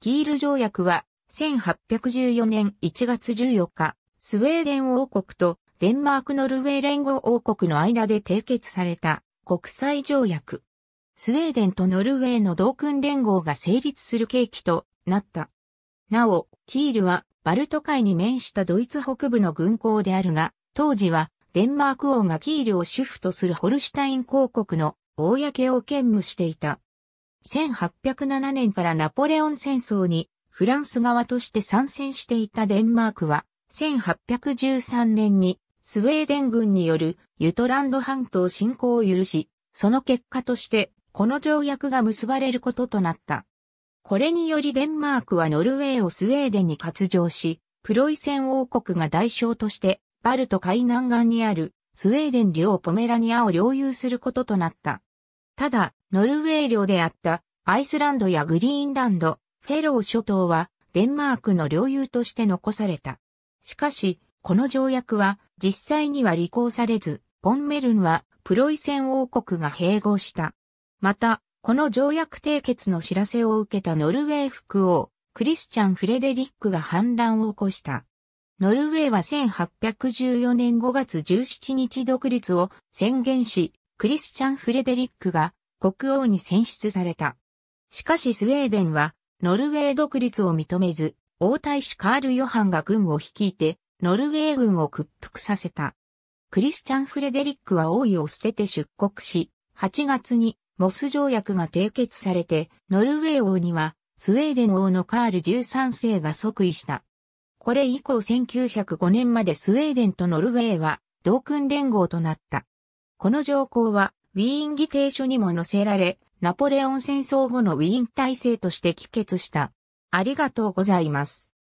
キール条約は、1814年1月14日、スウェーデン王国とデンマークノルウェー連合王国の間で締結された国際条約。スウェーデンとノルウェーの同訓連合が成立する契機となった。なお、キールはバルト海に面したドイツ北部の軍港であるが、当時はデンマーク王がキールを主婦とするホルシュタイン公国の公を兼務していた。1807年からナポレオン戦争にフランス側として参戦していたデンマークは、1813年にスウェーデン軍によるユトランド半島侵攻を許し、その結果としてこの条約が結ばれることとなった。これによりデンマークはノルウェーをスウェーデンに割譲し、プロイセン王国が代償としてバルト海南岸にあるスウェーデン領ポメラニアを領有することとなった。ただ、ノルウェー領であったアイスランドやグリーンランド、フェロー諸島はデンマークの領有として残された。しかし、この条約は実際には履行されず、ポンメルンはプロイセン王国が併合した。また、この条約締結の知らせを受けたノルウェー副王、クリスチャン・フレデリックが反乱を起こした。ノルウェーは1814年5月17日独立を宣言し、クリスチャン・フレデリックが国王に選出された。しかしスウェーデンは、ノルウェー独立を認めず、王太子カール・ヨハンが軍を率いて、ノルウェー軍を屈服させた。クリスチャン・フレデリックは王位を捨てて出国し、8月にモス条約が締結されて、ノルウェー王には、スウェーデン王のカール13世が即位した。これ以降1905年までスウェーデンとノルウェーは、同訓連合となった。この条項は、ウィーン議定書にも載せられ、ナポレオン戦争後のウィーン体制として帰結した。ありがとうございます。